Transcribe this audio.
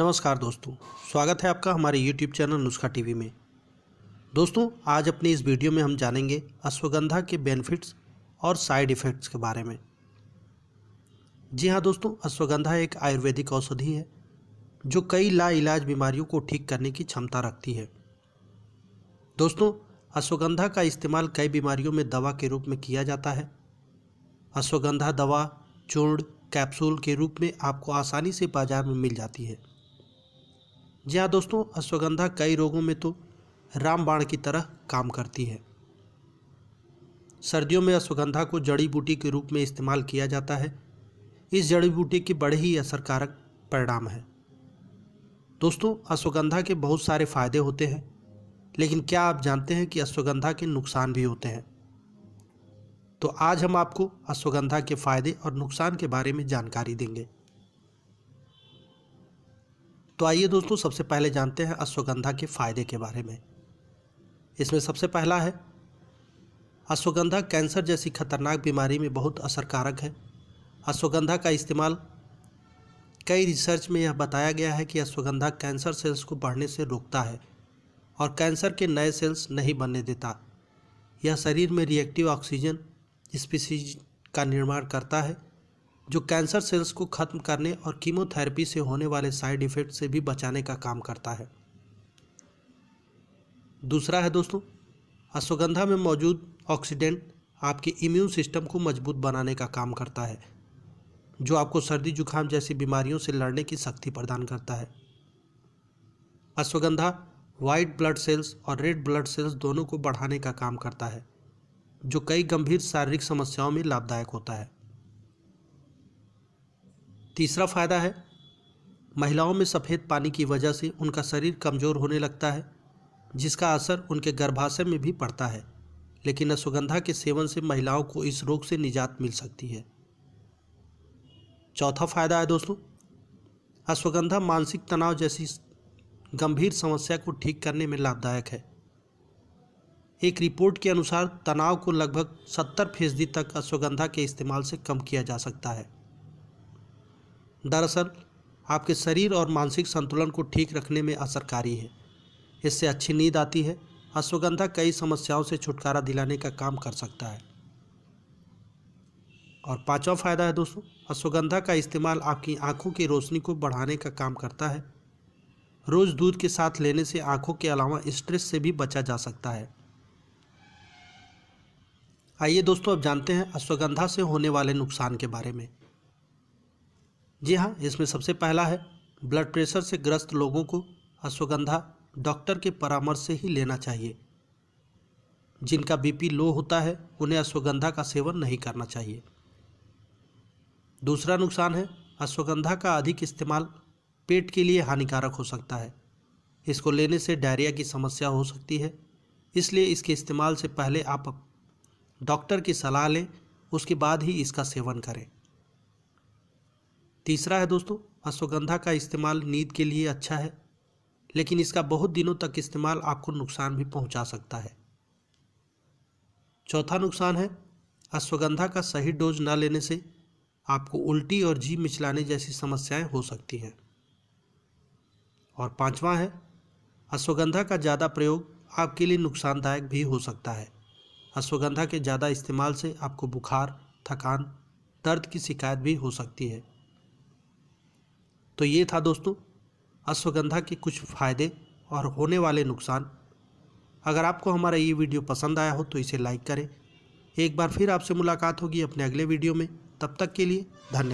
नमस्कार दोस्तों स्वागत है आपका हमारे YouTube चैनल नुस्खा टीवी में दोस्तों आज अपनी इस वीडियो में हम जानेंगे अश्वगंधा के बेनिफिट्स और साइड इफ़ेक्ट्स के बारे में जी हाँ दोस्तों अश्वगंधा एक आयुर्वेदिक औषधि है जो कई लाइलाज बीमारियों को ठीक करने की क्षमता रखती है दोस्तों अश्वगंधा का इस्तेमाल कई बीमारियों में दवा के रूप में किया जाता है अश्वगंधा दवा चूर्ण कैप्सूल के रूप में आपको आसानी से बाज़ार में मिल जाती है जी हाँ दोस्तों अश्वगंधा कई रोगों में तो रामबाण की तरह काम करती है सर्दियों में अश्वगंधा को जड़ी बूटी के रूप में इस्तेमाल किया जाता है इस जड़ी बूटी के बड़े ही असरकारक परिणाम हैं दोस्तों अश्वगंधा के बहुत सारे फ़ायदे होते हैं लेकिन क्या आप जानते हैं कि अश्वगंधा के नुकसान भी होते हैं तो आज हम आपको अश्वगंधा के फ़ायदे और नुकसान के बारे में जानकारी देंगे तो आइए दोस्तों सबसे पहले जानते हैं अश्वगंधा के फायदे के बारे में इसमें सबसे पहला है अश्वगंधा कैंसर जैसी खतरनाक बीमारी में बहुत असरकारक है अश्वगंधा का इस्तेमाल कई रिसर्च में यह बताया गया है कि अश्वगंधा कैंसर सेल्स को बढ़ने से रोकता है और कैंसर के नए सेल्स नहीं बनने देता यह शरीर में रिएक्टिव ऑक्सीजन स्पीसीज का निर्माण करता है जो कैंसर सेल्स को खत्म करने और कीमोथेरेपी से होने वाले साइड इफ़ेक्ट से भी बचाने का काम करता है दूसरा है दोस्तों अश्वगंधा में मौजूद ऑक्सीडेंट आपके इम्यून सिस्टम को मजबूत बनाने का काम करता है जो आपको सर्दी जुखाम जैसी बीमारियों से लड़ने की शक्ति प्रदान करता है अश्वगंधा वाइट ब्लड सेल्स और रेड ब्लड सेल्स दोनों को बढ़ाने का काम करता है जो कई गंभीर शारीरिक समस्याओं में लाभदायक होता है तीसरा फायदा है महिलाओं में सफ़ेद पानी की वजह से उनका शरीर कमज़ोर होने लगता है जिसका असर उनके गर्भाशय में भी पड़ता है लेकिन अश्वगंधा के सेवन से महिलाओं को इस रोग से निजात मिल सकती है चौथा फायदा है दोस्तों अश्वगंधा मानसिक तनाव जैसी गंभीर समस्या को ठीक करने में लाभदायक है एक रिपोर्ट के अनुसार तनाव को लगभग सत्तर फीसदी तक अश्वगंधा के इस्तेमाल से कम किया जा सकता है दरअसल आपके शरीर और मानसिक संतुलन को ठीक रखने में असरकारी है इससे अच्छी नींद आती है अश्वगंधा कई समस्याओं से छुटकारा दिलाने का काम कर सकता है और पांचवा फ़ायदा है दोस्तों अश्वगंधा का इस्तेमाल आपकी आंखों की रोशनी को बढ़ाने का काम करता है रोज़ दूध के साथ लेने से आंखों के अलावा स्ट्रेस से भी बचा जा सकता है आइए दोस्तों अब जानते हैं अश्वगंधा से होने वाले नुकसान के बारे में जी हाँ इसमें सबसे पहला है ब्लड प्रेशर से ग्रस्त लोगों को अश्वगंधा डॉक्टर के परामर्श से ही लेना चाहिए जिनका बीपी लो होता है उन्हें अश्वगंधा का सेवन नहीं करना चाहिए दूसरा नुकसान है अश्वगंधा का अधिक इस्तेमाल पेट के लिए हानिकारक हो सकता है इसको लेने से डायरिया की समस्या हो सकती है इसलिए इसके इस्तेमाल से पहले आप डॉक्टर की सलाह लें उसके बाद ही इसका सेवन करें तीसरा है दोस्तों अश्वगंधा का इस्तेमाल नींद के लिए अच्छा है लेकिन इसका बहुत दिनों तक इस्तेमाल आपको नुकसान भी पहुंचा सकता है चौथा नुकसान है अश्वगंधा का सही डोज ना लेने से आपको उल्टी और जी मिचलाने जैसी समस्याएं हो सकती हैं और पांचवा है अश्वगंधा का ज़्यादा प्रयोग आपके लिए नुकसानदायक भी हो सकता है अश्वगंधा के ज़्यादा इस्तेमाल से आपको बुखार थकान दर्द की शिकायत भी हो सकती है तो ये था दोस्तों अश्वगंधा के कुछ फ़ायदे और होने वाले नुकसान अगर आपको हमारा ये वीडियो पसंद आया हो तो इसे लाइक करें एक बार फिर आपसे मुलाकात होगी अपने अगले वीडियो में तब तक के लिए धन्यवाद